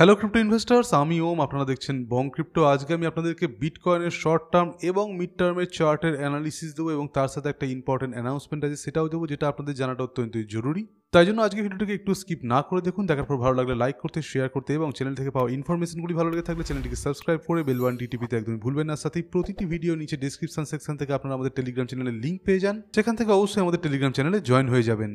Hello crypto investors আমি ওম আপনারা দেখছেন বং ক্রিপ্টো আজকে আমি আপনাদেরকে বিটকয়েনের শর্ট টার্ম এবং মিড টার্মের চার্টের অ্যানালিসিস দেবো এবং তার সাথে একটা ইম্পর্টেন্ট অ্যানাউন্সমেন্ট আছে সেটাও দেবো যেটা আপনাদের জানাটা অত্যন্ত জরুরি তাই জন্য আজকে ভিডিওটিকে একটু স্কিপ না করে দেখুন দেখার পর ভালো লাগলে লাইক করতে শেয়ার করতে এবং চ্যানেল থেকে পাওয়া ইনফরমেশনগুলি ভালো লাগে থাকলে চ্যানেলটিকে সাবস্ক্রাইব করে বেল ওয়ান টিভিতে একদমই ভুলবেন না সাথে প্রতিটি ভিডিও নিচে ডিসক্রিপশন সেকশন থেকে আপনারা আমাদের টেলিগ্রাম চ্যানেলের লিঙ্ক পেয়ে যান সেখান থেকে অবশ্যই আমাদের টেলিগ্রাম চ্যানেলে জয়েন হয়ে যাবেন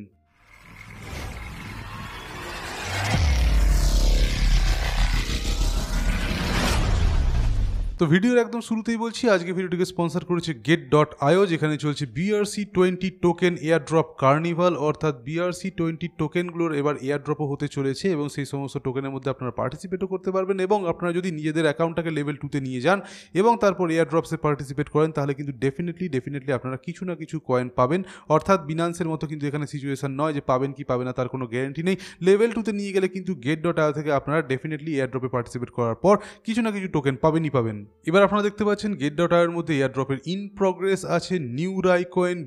তো ভিডিওর একদম শুরুতেই বলছি আজকে ভিডিওটিকে স্পন্সার করেছে গেট ডট আইও যেখানে চলছে BRC twenty token air drop carnival অর্থাৎ বিআরসি টোয়েন্টি টোকেনগুলোর এবার এয়ারড্রপও হতে চলেছে এবং সেই সমস্ত টোকেনের মধ্যে আপনারা পার্টিসিপেটও করতে পারবেন এবং আপনারা যদি নিজেদের অ্যাকাউন্টটাকে লেভেল টুতে নিয়ে যান এবং তারপর এয়ার ড্রপসে পার্টিসিপেট করেন তাহলে কিন্তু ডেফিনেটলি ডেফিনেটলি আপনারা কিছু না কিছু কয়েন পাবেন অর্থাৎ বিনান্সের মতো কিন্তু এখানে সিচুয়েশান নয় যে পাবেন কি পাবে না তার কোনো গ্যারেন্টি নেই লেভেল টুতে নিয়ে গেলে কিন্তু গেট ডট আইও থেকে আপনারা ডেফিনেটলি এয়ার ড্রপে পার্টিসিপেট করার পর কিছু না কিছু টোকেন পাবেনই পাবেন এবার আপনারা দেখতে পাচ্ছেন গেট ডট আয়ের মধ্যে এয়ারড্রপের ইন প্রোগ্রেস আছে নিউ রাই কয়েন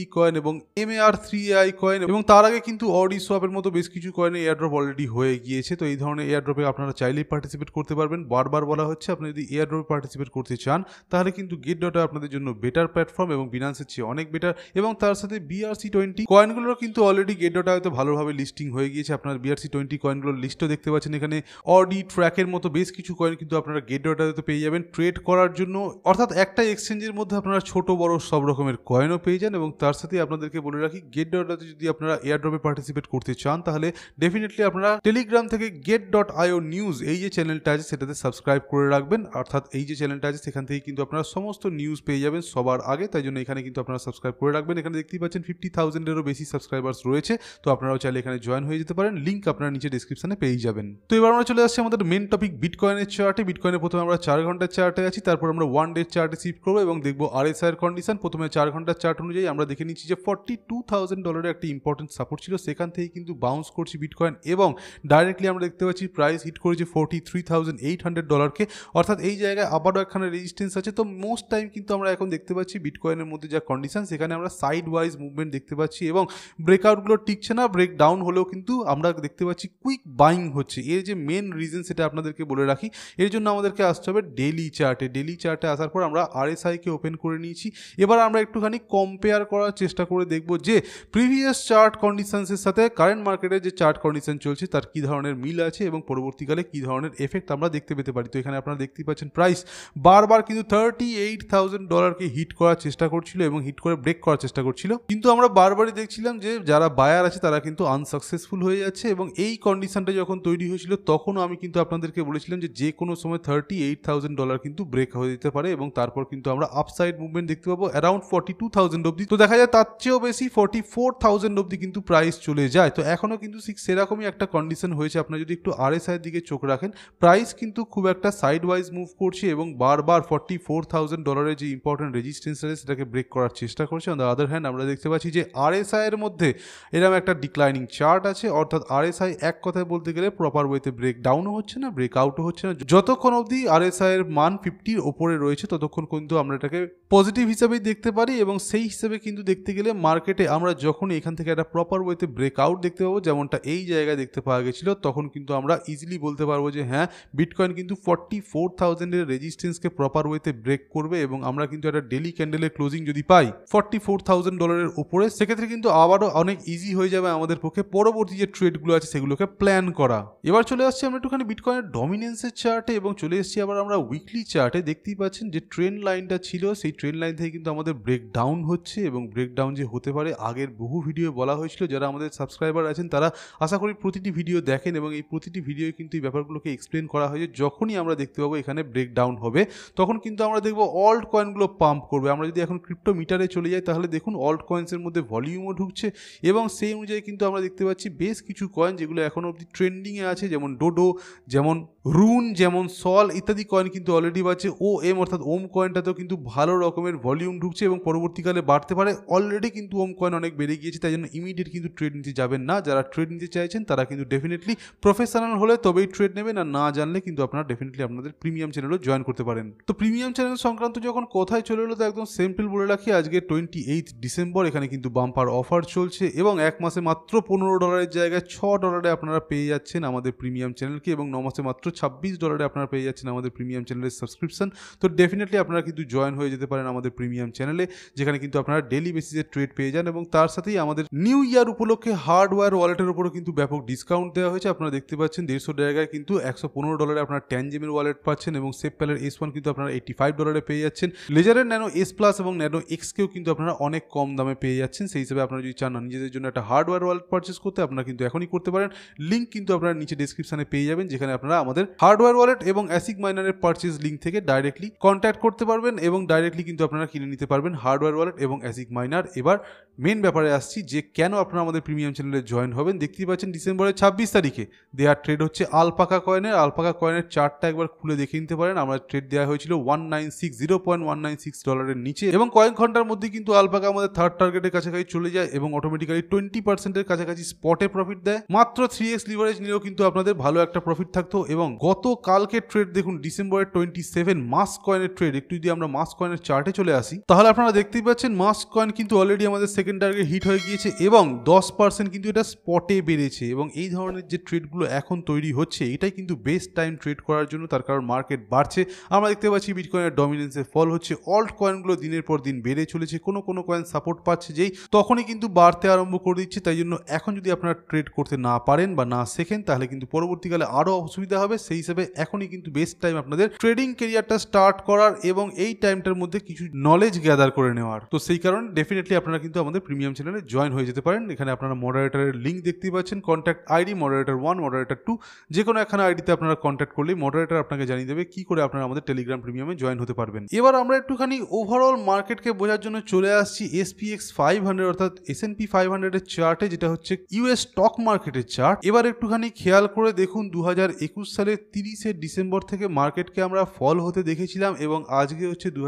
ই কয়েন এবং M R three I coin এবং তার আগে কিন্তু অডি সোয়াপের মতো বেশ কিছু কয়েনে এয়ারড্রপ অলরেডি হয়ে গিয়েছে তো এই ধরনের এয়ারড্রপে আপনারা চাইলেই পার্টিসিপেট করতে পারবেন বারবার বলা হচ্ছে আপনি যদি এয়ারড্রপে পার্টিসিপেট করতে চান তাহলে কিন্তু গেট ডট আপনাদের জন্য বেটার প্ল্যাটফর্ম এবং বিনান্সের চেয়ে অনেক বেটার এবং তার সাথে বিআরসি টোয়েন্টি কয়েনগুলোর কিন্তু অলরেডি গেট ডট আয়তে ভালোভাবে লিস্টিং হয়ে গিয়েছে আপনার বিআরসি টোয়েন্টি কয়েনগুলোর লিস্টও দেখতে পাচ্ছেন এখানে অডি ট্র্যাকের মতো বেশ কিছু কয়েন কিন্তু আপনারা গেট ডট তো পেয়ে যাবেন ট্রেড করার জন্য অর্থাৎ একটা এক্সচেঞ্জের মধ্যে আপনারা ছোট বড় সব রকমের কয়েনও পেয়ে যান এবং তার সাথে আপনাদেরকে বলে রাখি গেট ডটে যদি আপনারা এয়ারড্রপে পার্টিসিপেট করতে চান তাহলে ডেফিনেটলি আপনারা টেলিগ্রাম থেকে গেট ডট আইও নিউজ এই যে চ্যানেলটা আছে সেটাতে সাবস্ক্রাইব করে রাখবেন অর্থাৎ এই যে চ্যানেলটা আছে সেখান থেকে কিন্তু আপনারা সমস্ত নিউজ পেয়ে যাবেন সবার আগে তাই জন্য এখানে কিন্তু আপনারা সাবস্ক্রাইব করে রাখবেন এখানে দেখতেই পাচ্ছেন ফিফটি থাউজেন্ডেরও বেশি সাবস্ক্রাইবার্স রয়েছে তো আপনারাও চাইলে এখানে জয়েন হয়ে যেতে পারেন লিঙ্ক আপনারা নিচে ডিসক্রিপশনে পেয়ে যাবেন তো এবার আমরা চলে আসছি আমাদের মেন টপিক বিটকয়েনের চার্টে বিটকয়েনে প্রথমে আমরা চার ঘন্টার চার্টে আছি তারপর আমরা ওয়ান ডে চার্টে শিফট করবো এবং দেখবো আর এস আয়ের কন্ডিশন প্রথমে চার ঘন্টার চার্ট অনুযায়ী আমরা দেখে নিচ্ছি যে ফর্টি টু থাউজেন্ড ডলারের একটি ইম্পর্টেন্ট সাপোর্ট ছিল সেখান থেকে কিন্তু বাউন্স করছি বিটকয়েন এবং ডাইরেক্টলি আমরা দেখতে পাচ্ছি প্রাইস হিট করেছে forty three thousand eight hundred ডলারকে অর্থাৎ এই জায়গায় আবারও একখানে রেজিস্ট্যান্স আছে তো মোস্ট টাইম কিন্তু আমরা এখন দেখতে পাচ্ছি বিটকয়েনের মধ্যে যা কন্ডিশন সেখানে আমরা সাইড ওয়াইজ মুভমেন্ট দেখতে পাচ্ছি এবং ব্রেকআউটগুলো টিকছে না ব্রেক ডাউন হলেও কিন্তু আমরা দেখতে পাচ্ছি কুইক বাইং হচ্ছে এর যে মেন রিজন সেটা আপনাদেরকে বলে রাখি এর জন্য আমাদেরকে আসতে হবে এবার ডেলি চার্টে ডেলি চার্টে আসার পর আমরা আরএসআইকে ওপেন করে নিয়েছি এবার আমরা একটুখানি কম্পেয়ার করার চেষ্টা করে দেখব যে প্রিভিয়াস চার্ট কন্ডিশনসের সাথে কারেন্ট মার্কেটের যে চার্ট কন্ডিশন চলছে তার কী ধরনের মিল আছে এবং পরবর্তীকালে কী ধরনের এফেক্ট আমরা দেখতে পেতে পারি তো এখানে আপনারা দেখতে পাচ্ছেন প্রাইস বারবার কিন্তু থার্টি এইট থাউজেন্ড ডলারকে হিট করার চেষ্টা করছিল এবং হিট করে ব্রেক করার চেষ্টা করছিল কিন্তু আমরা বারবারই দেখছিলাম যে যারা বায়ার আছে তারা কিন্তু আনসাকসেসফুল হয়ে যাচ্ছে এবং এই কন্ডিশনটা যখন তৈরি হয়েছিল তখনও আমি কিন্তু আপনাদেরকে বলেছিলাম যে যে কোনো সময় থার্টি এইট থাউজেন্ড ডলার কিন্তু ব্রেক হয়ে যেতে পারে এবং তারপর কিন্তু আমরা আপসাইড মুভমেন্ট দেখতে পাবো অ্যারাউন্ড ফর্টি টু থাউজেন্ড অব্দি তো দেখা যায় তার চেয়েও বেশি ফর্টি ফোর থাউজেন্ড অব্দি কিন্তু প্রাইস চলে যায় তো এখনও কিন্তু ঠিক সেরকমই একটা কন্ডিশন হয়েছে আপনার যদি একটু আর এর দিকে চোখ রাখেন প্রাইস কিন্তু খুব একটা সাইড ওয়াইজ মুভ করছে এবং বারবার ফর্টি ফোর থাউজেন্ড ডলারের যে ইম্পর্টেন্ট রেজিস্টেন্স আছে সেটাকে ব্রেক করার চেষ্টা করছে অন দ্য আদার হ্যান্ড আমরা দেখতে পাচ্ছি যে আর এর মধ্যে এরকম একটা ডিক্লাইনিং চার্ট আছে অর্থাৎ আর এক কথায় বলতে গেলে প্রপার ওয়েতে ব্রেক ডাউনও হচ্ছে না ব্রেক আউটও হচ্ছে না যতক্ষণ অবধি আর আরএসআইয়ের মান ফিফটির ওপরে রয়েছে ততক্ষণ কিন্তু আমরা এটাকে পজিটিভ হিসাবেই দেখতে পারি এবং সেই হিসেবে কিন্তু দেখতে গেলে মার্কেটে আমরা যখন এখান থেকে একটা প্রপার ওয়েতে ব্রেকআউট দেখতে পাবো যেমনটা এই জায়গায় দেখতে পাওয়া গেছিলো তখন কিন্তু আমরা ইজিলি বলতে পারবো যে হ্যাঁ বিটকয়েন কিন্তু ফর্টি ফোর থাউজেন্ডের রেজিস্ট্যান্সকে প্রপার ওয়েতে ব্রেক করবে এবং আমরা কিন্তু একটা ডেলি ক্যান্ডেলের ক্লোজিং যদি পাই ফর্টি ফোর থাউজেন্ড ডলারের উপরে সেক্ষেত্রে কিন্তু আবারও অনেক ইজি হয়ে যাবে আমাদের পক্ষে পরবর্তী যে ট্রেডগুলো আছে সেগুলোকে প্ল্যান করা এবার চলে আসছি আমরা একটুখানি বিটকয়েনের ডমিনেন্সের চার্টে এবং চলে এসছি আবার আমরা উইকলি চার্টে দেখতেই পাচ্ছেন যে ট্রেন লাইনটা ছিল সেই ট্রেন লাইন থেকে কিন্তু আমাদের ব্রেকডাউন হচ্ছে এবং ব্রেকডাউন যে হতে পারে আগের বহু ভিডিও বলা হয়েছিল যারা আমাদের সাবস্ক্রাইবার আছেন তারা আশা করি প্রতিটি ভিডিও দেখেন এবং এই প্রতিটি ভিডিও কিন্তু এই ব্যাপারগুলোকে এক্সপ্লেন করা হয়েছে যখনই আমরা দেখতে পাবো এখানে ব্রেকডাউন হবে তখন কিন্তু আমরা দেখবো অল্ড কয়েনগুলো পাম্প করবে আমরা যদি এখন ক্রিপ্টো মিটারে চলে যাই তাহলে দেখুন অল্ড কয়েন্সের মধ্যে ভলিউমও ঢুকছে এবং সেই অনুযায়ী কিন্তু আমরা দেখতে পাচ্ছি বেশ কিছু কয়েন যেগুলো এখনও অবধি ট্রেন্ডিংয়ে আছে যেমন ডোডো যেমন রুন যেমন সল ইত্যাদি কয়েন কিন্তু অলরেডি বাড়ছে ও এম অর্থাৎ ওম কয়েনটাতেও কিন্তু ভালো রকমের ভলিউম ঢুকছে এবং পরবর্তীকালে বাড়তে পারে অলরেডি কিন্তু ওম কয়েন অনেক বেড়ে গিয়েছে তাই জন্য ইমিডিয়েট কিন্তু ট্রেড নিতে যাবেন না যারা ট্রেড নিতে চাইছেন তারা কিন্তু ডেফিনেটলি প্রফেশনাল হলে তবেই ট্রেড নেবেন আর না জানলে কিন্তু আপনারা ডেফিনেটলি আপনাদের প্রিমিয়াম চ্যানেলও জয়েন করতে পারেন তো প্রিমিয়াম চ্যানেল সংক্রান্ত যখন কথায় চলে এলো তো একদম সিম্পল বলে রাখি আজকে টোয়েন্টি এইথ ডিসেম্বর এখানে কিন্তু বাম্পার অফার চলছে এবং এক মাসে মাত্র পনেরো ডলারের জায়গায় ছ ডলারে আপনারা পেয়ে যাচ্ছেন আমাদের প্রিমিয়াম চ্যানেলকে এবং ন মাসে মাত্র ছাব্বিশ ডলারে আপনারা পেয়ে যাচ্ছেন আমাদের প্রিমিয়াম চ্যানেলের সাবস্ক্রিপশন তো ডেফিনেটলি আপনারা কিন্তু জয়েন হয়ে যেতে পারেন আমাদের প্রিমিয়াম চ্যানেলে যেখানে কিন্তু আপনারা ডেলি বেসিসে ট্রেড পেয়ে যান এবং তার সাথেই আমাদের নিউ ইয়ার উপলক্ষে হার্ডওয়্যার ওয়ালেটের উপরও কিন্তু ব্যাপক ডিসকাউন্ট দেওয়া হয়েছে আপনারা দেখতে পাচ্ছেন দেড়শো জায়গায় কিন্তু একশো পনেরো ডলারে আপনারা জিমের ওয়ালেট পাচ্ছেন এবং সেফ প্যালের এস ওয়ান কিন্তু আপনারা এইটি ফাইভ ডলারে পেয়ে যাচ্ছেন লেজারের ন্যানো এস প্লাস এবং ন্যানো এক্সকেও কিন্তু আপনারা অনেক কম দামে পেয়ে যাচ্ছেন সেই হিসেবে আপনারা যদি চান নিজেদের জন্য একটা হার্ডওয়্যার ওয়ালেট পারচেস করতে আপনারা কিন্তু এখনই করতে পারেন লিঙ্ক কিন্তু আপনারা নিচে ডিসক্রিপশানে পেয়ে যাবেন যেখানে আপনারা আমাদের হার্ডওয়্যার ওয়ালেট এবং অ্যাসিক মাইনারের পারচেজ লিঙ্ক থেকে ডাইরেক্টলি কন্ট্যাক্ট করতে পারবেন এবং ডাইরেক্টলি কিন্তু আপনারা কিনে নিতে পারবেন হার্ডওয়্যার ওয়ালেট এবং অ্যাসিক মাইনার এবার মেন ব্যাপারে আসছি যে কেন আপনারা আমাদের প্রিমিয়াম চ্যানেলে জয়েন হবেন দেখতেই পাচ্ছেন ডিসেম্বরের ছাব্বিশ তারিখে দেওয়ার ট্রেড হচ্ছে আলপাকা কয়েনের আলপাকা কয়েনের চারটা একবার খুলে দেখে নিতে পারেন আমরা ট্রেড দেওয়া হয়েছিল one nine six zero point one nine six ডলারের নিচে এবং কয়েক ঘন্টার মধ্যে কিন্তু আলপাকা আমাদের থার্ড টার্গেটের কাছাকাছি চলে যায় এবং অটোমেটিক্যালি টোয়েন্টি পার্সেন্টের কাছাকাছি স্পটে প্রফিট দেয় মাত্র থ্রি এক্স লিভারেজ নিলেও কিন্তু আপনাদের ভালো একটা প্রফিট থাকতো এবং গত কালকে ট্রেড দেখুন ডিসেম্বরের টোয়েন্টি সেভেন মাস কয়েনের ট্রেড একটু যদি আমরা মাস কয়েনের চার্টে চলে আসি তাহলে আপনারা দেখতেই পাচ্ছেন মাস কয়েন কিন্তু অলরেডি আমাদের সেকেন্ড টার্গেট হিট হয়ে গিয়েছে এবং দশ পার্সেন্ট কিন্তু এটা স্পটে বেড়েছে এবং এই ধরনের যে ট্রেডগুলো এখন তৈরি হচ্ছে এটাই কিন্তু বেস্ট টাইম ট্রেড করার জন্য তার কারণ মার্কেট বাড়ছে আমরা দেখতে পাচ্ছি বিটকয়েনের ডমিনেন্সে ফল হচ্ছে অল্ট কয়েনগুলো দিনের পর দিন বেড়ে চলেছে কোনো কোনো কয়েন সাপোর্ট পাচ্ছে যেই তখনই কিন্তু বাড়তে আরম্ভ করে দিচ্ছে তাই জন্য এখন যদি আপনারা ট্রেড করতে না পারেন বা না শেখেন তাহলে কিন্তু পরবর্তীকালে আরও অসুবিধা হবে হবে সেই হিসেবে এখনই কিন্তু বেস্ট টাইম আপনাদের ট্রেডিং কেরিয়ারটা স্টার্ট করার এবং এই টাইমটার মধ্যে কিছু নলেজ গ্যাদার করে নেওয়ার তো সেই কারণে ডেফিনেটলি আপনারা কিন্তু আমাদের প্রিমিয়াম চ্যানেলে জয়েন হয়ে যেতে পারেন এখানে আপনারা মডারেটারের লিঙ্ক দেখতে পাচ্ছেন contact ID moderator one moderator two যে কোনো এখানে আইডিতে আপনারা কন্ট্যাক্ট করলেই মডারেটার আপনাকে জানিয়ে দেবে কি করে আপনারা আমাদের টেলিগ্রাম প্রিমিয়ামে জয়েন হতে পারবেন এবার আমরা একটুখানি ওভারঅল মার্কেটকে বোঝার জন্য চলে আসছি এসপিএক্স ফাইভ হান্ড্রেড অর্থাৎ এস এন পি ফাইভ হান্ড্রেডের চার্টে যেটা হচ্ছে ইউএস স্টক মার্কেটের চার্ট এবার একটুখানি খেয়াল করে দেখুন দু হাজার একুশ সালে সালের তিরিশে ডিসেম্বর থেকে মার্কেটকে আমরা ফল হতে দেখেছিলাম এবং আজকে হচ্ছে দু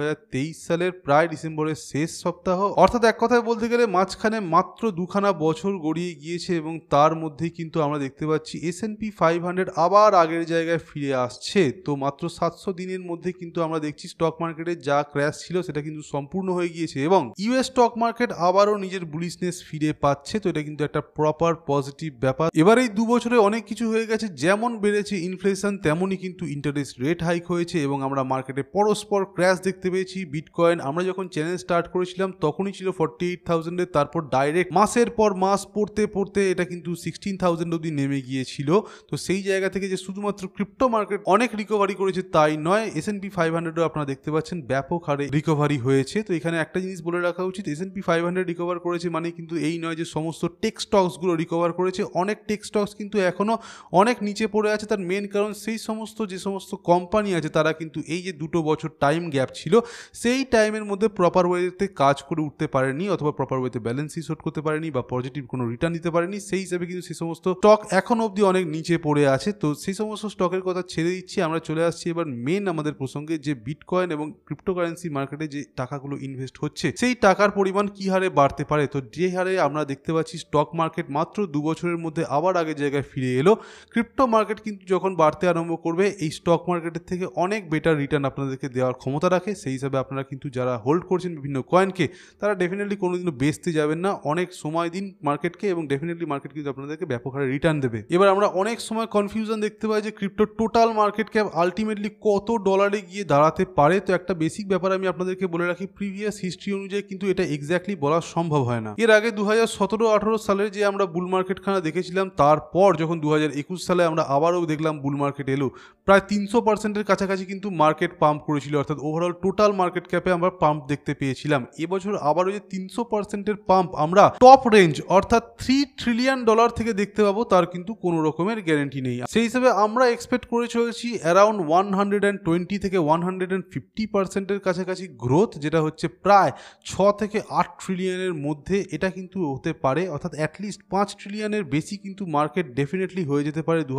সালের প্রায় ডিসেম্বরের শেষ সপ্তাহ অর্থাৎ এক কথায় বলতে গেলে মাঝখানে মাত্র দুখানা বছর গড়িয়ে গিয়েছে এবং তার মধ্যেই কিন্তু আমরা দেখতে পাচ্ছি S and P five hundred আবার আগের জায়গায় ফিরে আসছে তো মাত্র সাতশো দিনের মধ্যে কিন্তু আমরা দেখছি স্টক মার্কেটে যা ক্র্যাশ ছিল সেটা কিন্তু সম্পূর্ণ হয়ে গিয়েছে এবং ইউএস স্টক মার্কেট আবারও নিজের বুলিশনেস ফিরে পাচ্ছে তো এটা কিন্তু একটা প্রপার পজিটিভ ব্যাপার এবার এই দু বছরে অনেক কিছু হয়ে গেছে যেমন বেড়েছে ইনফ্লেশন ইনফ্লেশন তেমনই কিন্তু ইন্টারেস্ট রেট হাইক হয়েছে এবং আমরা মার্কেটে পরস্পর ক্র্যাশ দেখতে পেয়েছি বিটকয়েন আমরা যখন চ্যানেল স্টার্ট করেছিলাম তখনই ছিল ফর্টি এইট থাউজেন্ডের তারপর ডাইরেক্ট মাসের পর মাস পড়তে পড়তে এটা কিন্তু সিক্সটিন থাউজেন্ড অবধি নেমে গিয়েছিল তো সেই জায়গা থেকে যে শুধুমাত্র ক্রিপ্টো মার্কেট অনেক রিকভারি করেছে তাই নয় এস এন পি ফাইভ হান্ড্রেডও আপনারা দেখতে পাচ্ছেন ব্যাপক হারে রিকভারি হয়েছে তো এখানে একটা জিনিস বলে রাখা উচিত S and P five hundred recover করেছে মানে কিন্তু এই নয় যে সমস্ত টেক্সটক্সগুলো স্টকসগুলো রিকভার করেছে অনেক টেক্সটক্স স্টকস কিন্তু এখনও অনেক নিচে পড়ে আছে তার মেন কারণ সেই সমস্ত যে সমস্ত কোম্পানি আছে তারা কিন্তু এই যে দুটো বছর টাইম গ্যাপ ছিল সেই টাইমের মধ্যে প্রপার ওয়েতে কাজ করে উঠতে পারেনি অথবা প্রপার ওয়েতে ব্যালেন্স শোট করতে পারেনি বা পজিটিভ কোনো রিটার্ন দিতে পারেনি সেই হিসাবে কিন্তু সেই সমস্ত স্টক এখন অবধি অনেক নিচে পড়ে আছে তো সেই সমস্ত স্টকের কথা ছেড়ে দিচ্ছি আমরা চলে আসছি এবার মেন আমাদের প্রসঙ্গে যে বিটকয়েন এবং ক্রিপ্টোকারেন্সি মার্কেটে যে টাকাগুলো ইনভেস্ট হচ্ছে সেই টাকার পরিমাণ কি হারে বাড়তে পারে তো যে হারে আমরা দেখতে পাচ্ছি স্টক মার্কেট মাত্র দু বছরের মধ্যে আবার আগের জায়গায় ফিরে এলো ক্রিপ্টো মার্কেট কিন্তু যখন বাড়তে আরম্ভ করবে এই স্টক মার্কেটের থেকে অনেক বেটার রিটার্ন আপনাদেরকে দেওয়ার ক্ষমতা রাখে সেই হিসাবে আপনারা কিন্তু যারা হোল্ড করছেন বিভিন্ন কয়েনকে তারা ডেফিনেটলি কোনোদিনও বেচতে যাবেন না অনেক সময় দিন মার্কেটকে এবং ডেফিনেটলি মার্কেট কিন্তু আপনাদেরকে ব্যাপক হারে রিটার্ন দেবে এবার আমরা অনেক সময় কনফিউশন দেখতে পাই যে crypto total market cap ultimately কত ডলারে গিয়ে দাঁড়াতে পারে তো একটা বেসিক ব্যাপার আমি আপনাদেরকে বলে রাখি প্রিভিয়াস হিস্ট্রি অনুযায়ী কিন্তু এটা এক্স্যাক্টলি বলা সম্ভব হয় না এর আগে দু হাজার সতেরো আঠারো সালের যে আমরা বুল মার্কেটখানা দেখেছিলাম তারপর যখন দু হাজার একুশ সালে আমরা আবারও দেখলাম বুল মার্কেট এলো প্রায় তিনশো পার্সেন্টের কাছাকাছি কিন্তু মার্কেট পাম্প করেছিল অর্থাৎ ওভারঅল টোটাল মার্কেট ক্যাপে আমরা পাম্প দেখতে পেয়েছিলাম এবছর আবার ওই যে তিনশো পার্সেন্টের পাম্প আমরা টপ রেঞ্জ অর্থাৎ থ্রি ট্রিলিয়ন ডলার থেকে দেখতে পাবো তার কিন্তু কোনো রকমের গ্যারেন্টি নেই সেই হিসেবে আমরা এক্সপেক্ট করে চলেছি around one hundred and twenty থেকে ওয়ান হান্ড্রেড অ্যান্ড ফিফটি পার্সেন্টের কাছাকাছি গ্রোথ যেটা হচ্ছে প্রায় ছ থেকে আট ট্রিলিয়নের মধ্যে এটা কিন্তু হতে পারে অর্থাৎ অ্যাটলিস্ট পাঁচ ট্রিলিয়নের বেশি কিন্তু মার্কেট ডেফিনেটলি হয়ে যেতে পারে দু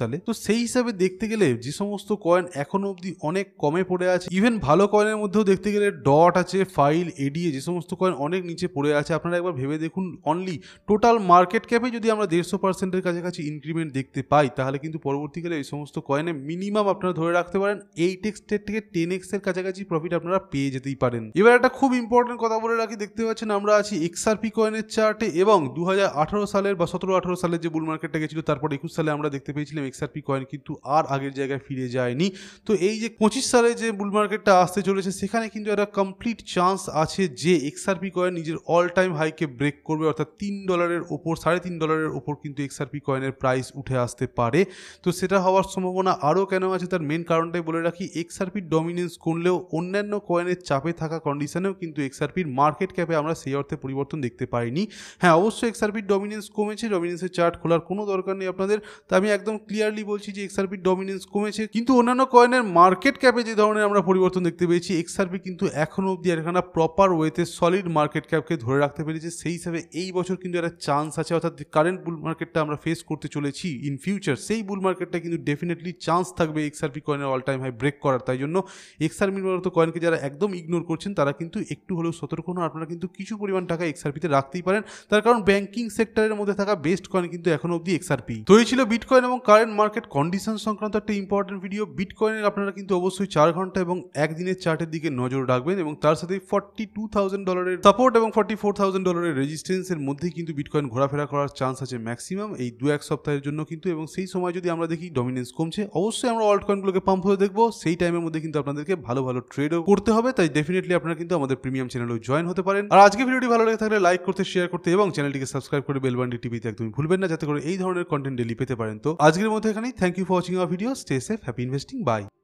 সালে তো সেই হিসাবে দেখতে গেলে যে সমস্ত কয়েন এখনও অবধি অনেক কমে পড়ে আছে ইভেন ভালো কয়েনের মধ্যেও দেখতে গেলে ডট আছে ফাইল এডিএ যে সমস্ত কয়েন অনেক নিচে পড়ে আছে আপনারা একবার ভেবে দেখুন অনলি টোটাল মার্কেট ক্যাপে যদি আমরা দেড়শো পার্সেন্টের কাছাকাছি ইনক্রিমেন্ট দেখতে পাই তাহলে কিন্তু পরবর্তীকালে এই সমস্ত কয়েনে মিনিমাম আপনারা ধরে রাখতে পারেন এইট এক্স থেকে টেন এক্সের কাছাকাছি প্রফিট আপনারা পেয়ে যেতেই পারেন এবার একটা খুব ইম্পর্টেন্ট কথা বলে রাখি দেখতে পাচ্ছেন আমরা আছি এক্সআরপি কয়েনের চার্টে এবং দু সালের বা সতেরো আঠারো সালের যে বুল মার্কেটটা গেছিল তারপর একুশ সালে আমরা দেখতে পেয়েছিলাম এক্সআরপি কয়েন বিটকয়েন কিন্তু আর আগের জায়গায় ফিরে যায়নি তো এই যে পঁচিশ সালে যে বুল মার্কেটটা আসতে চলেছে সেখানে কিন্তু একটা কমপ্লিট চান্স আছে যে এক্সআরপি কয়েন নিজের অল টাইম হাইকে ব্রেক করবে অর্থাৎ তিন ডলারের ওপর সাড়ে তিন ডলারের ওপর কিন্তু এক্সআরপি কয়েনের প্রাইস উঠে আসতে পারে তো সেটা হওয়ার সম্ভাবনা আরও কেন আছে তার মেন কারণটাই বলে রাখি এক্সআরপির ডমিনেন্স কমলেও অন্যান্য কয়েনের চাপে থাকা কন্ডিশনেও কিন্তু এক্সআরপির মার্কেট ক্যাপে আমরা সেই অর্থে পরিবর্তন দেখতে পাইনি হ্যাঁ অবশ্যই এক্সআরপির ডমিনেন্স কমেছে ডমিনেন্সের চার্ট খোলার কোনো দরকার নেই আপনাদের তা আমি একদম ক্লিয়ারলি বলছি পেয়েছি যে এক্সআরপির ডমিনেন্স কমেছে কিন্তু অন্যান্য কয়েনের মার্কেট ক্যাপে যে ধরনের আমরা পরিবর্তন দেখতে পেয়েছি এক্সআরপি কিন্তু এখনও অবধি একখানা প্রপার ওয়েতে সলিড মার্কেট ক্যাপকে ধরে রাখতে পেরেছে সেই হিসাবে এই বছর কিন্তু একটা চান্স আছে অর্থাৎ কারেন্ট বুল মার্কেটটা আমরা ফেস করতে চলেছি ইন ফিউচার সেই বুল মার্কেটটা কিন্তু ডেফিনেটলি চান্স থাকবে এক্সআরপি কয়েনের অল টাইম হাই ব্রেক করার তাই জন্য এক্সআরপির মতো কয়েনকে যারা একদম ইগনোর করছেন তারা কিন্তু একটু হলেও সতর্ক হন আপনারা কিন্তু কিছু পরিমাণ টাকা এক্সআরপিতে রাখতেই পারেন তার কারণ ব্যাংকিং সেক্টরের মধ্যে থাকা বেস্ট কয়েন কিন্তু এখনও অবধি এক্সআরপি তো এই ছিল বিটকয়েন এবং কারেন্ট মার্কেট কন্ডিশন সংক্রান্ত একটা ইম্পর্টেন্ট ভিডিও বিটকয়েনের আপনারা কিন্তু অবশ্যই চার ঘন্টা এবং একদিনের চার্টের দিকে নজর রাখবেন এবং তার সাথে ফর্টি টু থাউজেন্ড ডলারের সাপোর্ট এবং ফর্টি ফোর থাউজেন্ড ডলারের রেজিস্ট্যান্সের মধ্যেই কিন্তু বিটকয়েন ঘোরাফেরা করার চান্স আছে ম্যাক্সিমাম এই দু এক সপ্তাহের জন্য কিন্তু এবং সেই সময় যদি আমরা দেখি ডমিনেন্স কমছে অবশ্যই আমরা অল্ড কয়েনগুলোকে পাম্প হয়ে দেখবো সেই টাইমের মধ্যে কিন্তু আপনাদেরকে ভালো ভালো ট্রেডও করতে হবে তাই ডেফিনেটলি আপনারা কিন্তু আমাদের প্রিমিয়াম চ্যানেলেও জয়েন হতে পারেন আর আজকে ভিডিওটি ভালো লাগে থাকলে লাইক করতে শেয়ার করতে এবং চ্যানেলটিকে সাবস্ক্রাইব করে বেলবান্ডি টিভিতে একদমই ভুলবেন না যাতে করে এই ধরনের কন্টেন্ট ডেলি পেতে পারেন তো আজকের মধ্যে এখানেই Thank you for watching our video. Stay safe. Happy investing. Bye.